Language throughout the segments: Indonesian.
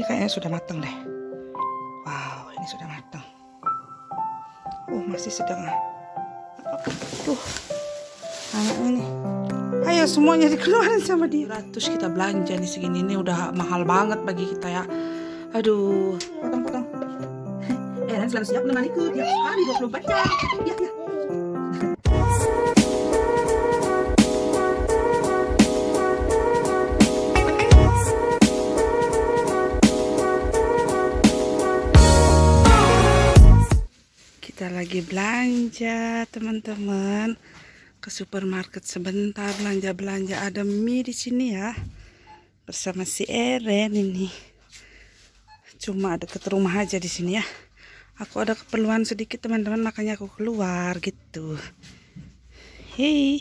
Ini kayaknya sudah matang deh. Wow, ini sudah matang. Oh, masih sedang. Tuh, anak ini. Ayo semuanya dikeluarin sama dia. 100 kita belanja nih segini ini udah mahal banget bagi kita ya. Aduh. Potong-potong. Eh, selalu siap menemaniku tiap hari 24 jam. Ya, ya. kita lagi belanja teman-teman ke supermarket sebentar belanja-belanja ada mie di sini ya bersama si Eren ini cuma deket rumah aja di sini ya aku ada keperluan sedikit teman-teman makanya aku keluar gitu hei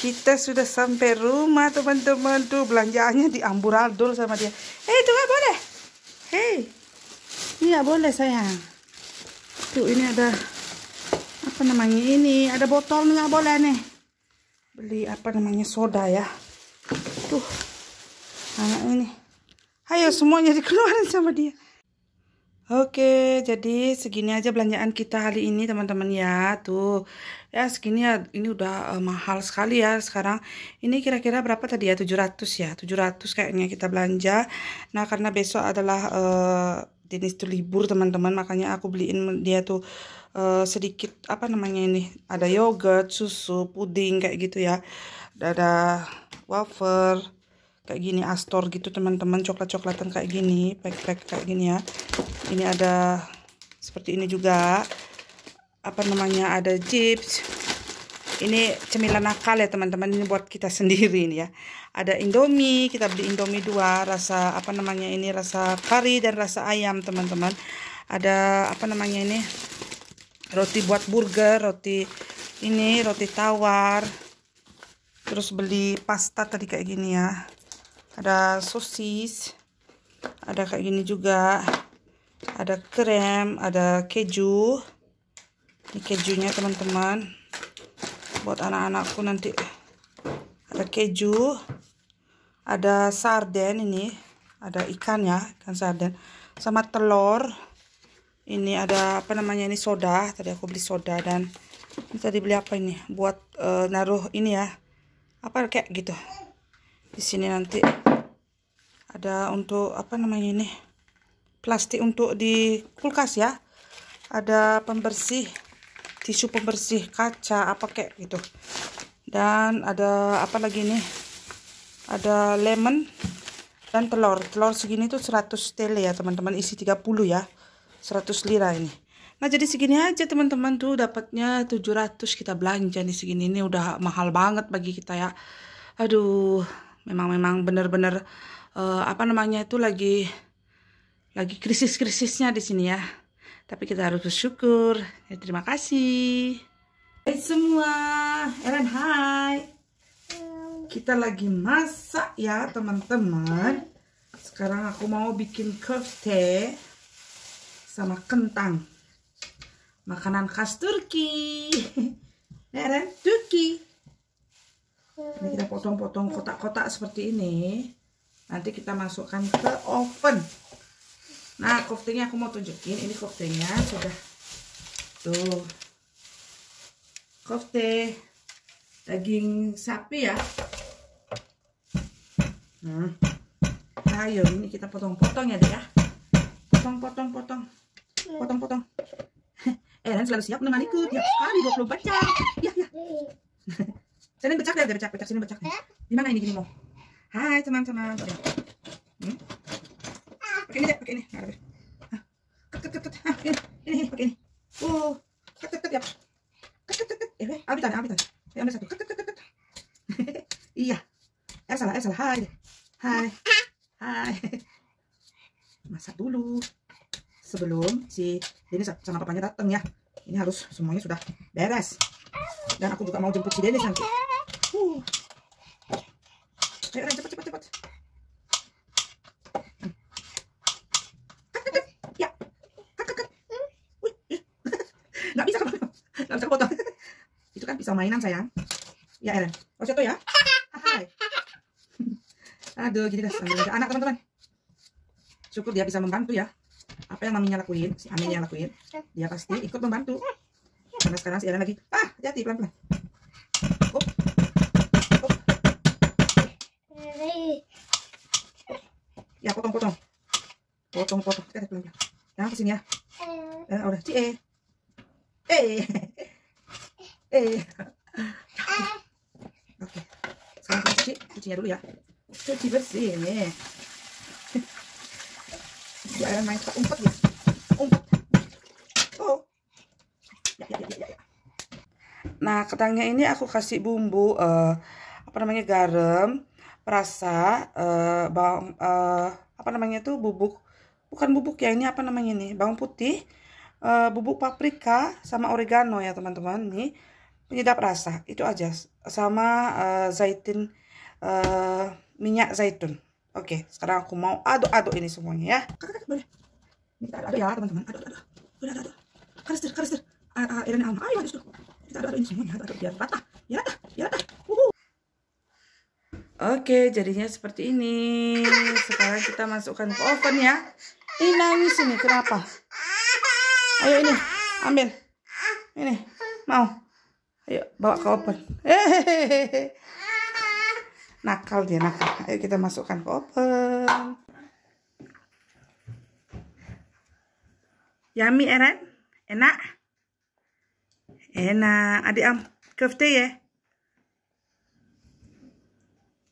kita sudah sampai rumah teman-teman tuh belanjaannya di amburadul sama dia eh tuh boleh hei nggak iya, boleh sayang. Tuh ini ada apa namanya ini? Ada botol nggak boleh nih. Beli apa namanya soda ya. Tuh anak ini. Ayo semuanya dikeluarin sama dia. Oke, jadi segini aja belanjaan kita hari ini teman-teman ya. Tuh, ya segini ya ini udah uh, mahal sekali ya sekarang. Ini kira-kira berapa tadi ya? 700 ya. 700 kayaknya kita belanja. Nah, karena besok adalah uh, Dennis tuh libur teman-teman makanya aku beliin dia tuh uh, sedikit apa namanya ini ada yogurt susu puding kayak gitu ya ada wafer kayak gini astor gitu teman-teman coklat-coklatan kayak gini pack-pack kayak gini ya ini ada seperti ini juga apa namanya ada chips ini cemilan nakal ya teman-teman ini buat kita sendiri ini ya ada indomie kita beli indomie dua rasa apa namanya ini rasa kari dan rasa ayam teman-teman ada apa namanya ini roti buat burger roti ini roti tawar terus beli pasta tadi kayak gini ya ada sosis ada kayak gini juga ada krem ada keju ini kejunya teman-teman buat anak-anakku nanti ada keju ada sarden ini ada ikan ya ikan sarden sama telur ini ada apa namanya ini soda tadi aku beli soda dan ini tadi beli apa ini buat uh, naruh ini ya apa kayak gitu di sini nanti ada untuk apa namanya ini plastik untuk di kulkas ya ada pembersih tisu pembersih kaca apa kayak gitu dan ada apa lagi nih ada lemon dan telur telur segini tuh 100 tele ya teman-teman isi 30 ya 100 lira ini Nah jadi segini aja teman-teman tuh dapatnya 700 kita belanja nih segini ini udah mahal banget bagi kita ya. Aduh, memang memang bener-bener uh, eh, apa namanya itu lagi lagi krisis-krisisnya di sini ya tapi kita harus bersyukur ya, terima kasih Hai semua Ellen hai kita lagi masak ya teman-teman sekarang aku mau bikin kofte sama kentang makanan khas Turki Eren ya, Turki ini kita potong-potong kotak-kotak seperti ini nanti kita masukkan ke oven Nah, koftingnya aku mau tunjukin. Ini koftingnya sudah tuh. Kofte daging sapi ya. Nah, nah ayo ini kita potong-potong ya deh ya. Potong-potong, potong, potong-potong. Eh, dan selalu siap ku tiap kali 24 jam. Ya, ya. Sini baca deh, baca, baca sini baca. Di mana ini gini mau? Hai teman-teman ini deh pakai ini ket ket ket ah ini ini pakai ini uh ket ket ket ya ket ket ket eh, ambil tanah ambil tanah ya ambil satu ket ket ket ket iya Eh salah eh salah hai hai hai masak dulu sebelum si ini sama papanya datang ya ini harus semuanya sudah beres dan aku juga mau jemput si Denis nanti uh ayo Ren cepet mainan sayang ya Ellen Rosetto ya aduh gini guys sambil anak teman-teman syukur dia bisa membantu ya apa yang maminya lakuin si aminya lakuin dia pasti ikut membantu karena sekarang si Ellen lagi ah hati pelan-pelan ya potong-potong potong-potong jangan kesini ya eh, eh udah cie eh eh iya. oke sekarang kasih cuci dulu ya cuci bersih nih jangan main tak umpet ya umpet oh. ya, ya, ya, nah ketangnya ini aku kasih bumbu uh, apa namanya garam perasa uh, bawang uh, apa namanya itu bubuk bukan bubuk ya ini apa namanya ini? bawang putih uh, bubuk paprika sama oregano ya teman-teman nih penyedap rasa itu aja sama uh, zaitin uh, minyak zaitun oke sekarang aku mau aduk-aduk ini semuanya ya boleh kita aduk ya teman-teman aduk-aduk boleh aduk karisir karisir iran alma ayo aduk kita aduk aduk ini semuanya aduk biar rata biar rata biar rata Oke, jadinya seperti ini. Sekarang kita masukkan ke oven ya. Ini nangis ini, kenapa? Ayo ini, ambil bawa ke oven hehehe nakal dia nakal ayo kita masukkan ke oven yummy Eren enak enak adik am kefte ya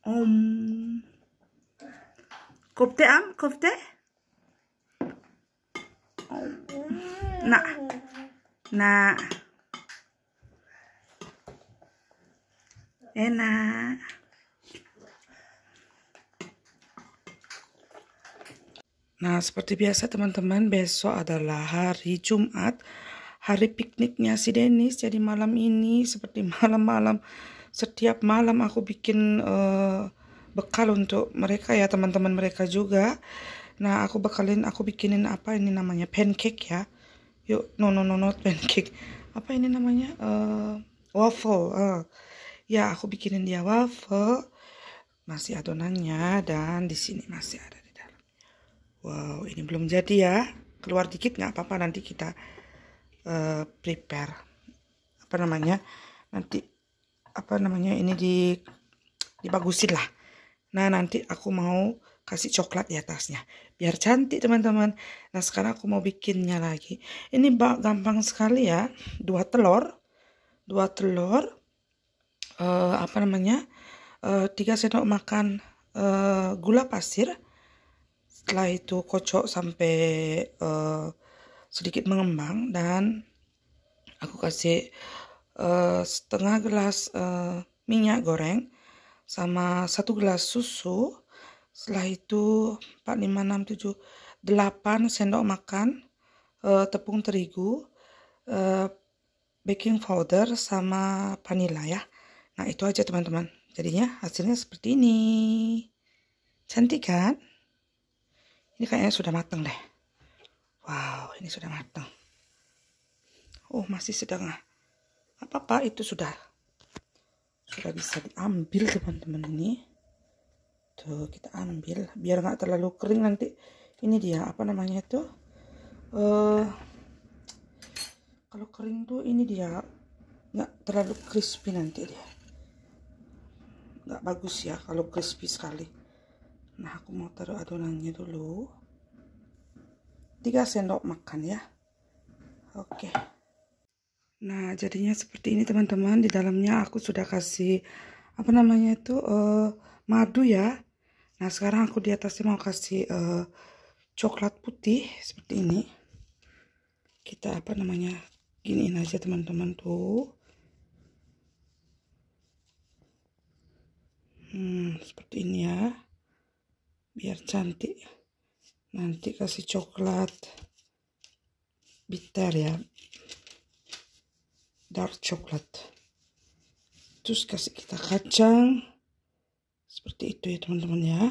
om kefte am kefte. nak nak enak Nah, seperti biasa teman-teman, besok adalah hari Jumat, hari pikniknya si Dennis Jadi malam ini seperti malam-malam setiap malam aku bikin uh, bekal untuk mereka ya, teman-teman mereka juga. Nah, aku bekalin aku bikinin apa ini namanya pancake ya. Yuk, no no no not pancake. Apa ini namanya? Uh, waffle. Uh ya aku bikinin dia waffle masih adonannya dan di sini masih ada di dalam wow ini belum jadi ya keluar dikit nggak apa-apa nanti kita uh, prepare apa namanya nanti apa namanya ini di dibagusin lah nah nanti aku mau kasih coklat di atasnya biar cantik teman-teman nah sekarang aku mau bikinnya lagi ini gampang sekali ya dua telur dua telur uh, apa namanya uh, tiga sendok makan uh, gula pasir setelah itu kocok sampai uh, sedikit mengembang dan aku kasih uh, setengah gelas uh, minyak goreng sama satu gelas susu setelah itu 4, 5, 6, 7, 8 sendok makan uh, tepung terigu uh, baking powder sama vanilla ya Nah itu aja teman-teman. Jadinya hasilnya seperti ini. Cantik kan? Ini kayaknya sudah matang deh. Wow, ini sudah matang. Oh, masih sedang. Apa-apa, itu sudah sudah bisa diambil teman-teman ini. Tuh, kita ambil biar nggak terlalu kering nanti. Ini dia apa namanya itu? uh, kalau kering tuh ini dia nggak terlalu crispy nanti dia nggak bagus ya kalau crispy sekali nah aku mau taruh adonannya dulu 3 sendok makan ya oke nah jadinya seperti ini teman-teman di dalamnya aku sudah kasih apa namanya itu uh, madu ya nah sekarang aku di atasnya mau kasih uh, coklat putih seperti ini kita apa namanya giniin aja teman-teman tuh hmm, seperti ini ya biar cantik nanti kasih coklat bitter ya dark coklat terus kasih kita kacang seperti itu ya teman-teman ya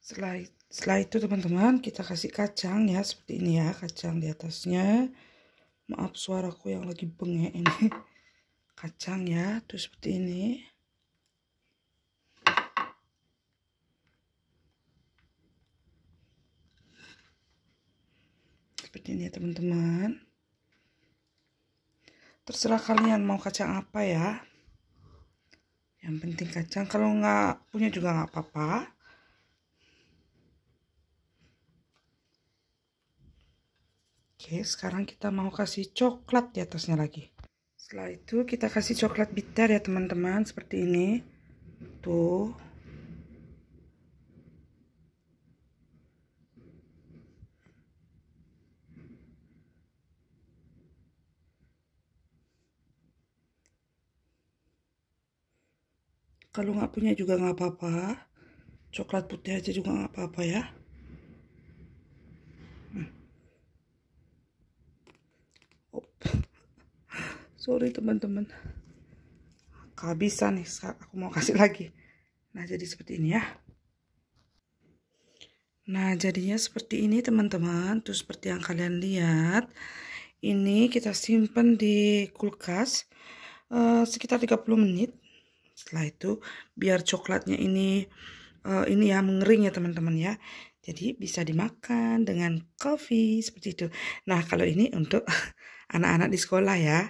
setelah, setelah itu teman-teman kita kasih kacang ya seperti ini ya kacang di atasnya maaf suaraku yang lagi bengek ini kacang ya tuh seperti ini seperti ini ya teman-teman terserah kalian mau kacang apa ya yang penting kacang kalau nggak punya juga nggak apa-apa oke sekarang kita mau kasih coklat di atasnya lagi setelah itu kita kasih coklat bitter ya teman-teman seperti ini tuh kalau nggak punya juga nggak apa-apa coklat putih aja juga nggak apa-apa ya sorry teman-teman kehabisan nih aku mau kasih lagi nah jadi seperti ini ya nah jadinya seperti ini teman-teman tuh seperti yang kalian lihat ini kita simpan di kulkas uh, sekitar 30 menit setelah itu biar coklatnya ini uh, ini ya mengering ya teman-teman ya jadi bisa dimakan dengan coffee seperti itu nah kalau ini untuk anak-anak di sekolah ya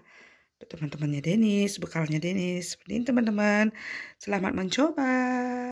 teman-temannya Denis, bekalnya Denis. Seperti ini teman-teman. Selamat mencoba.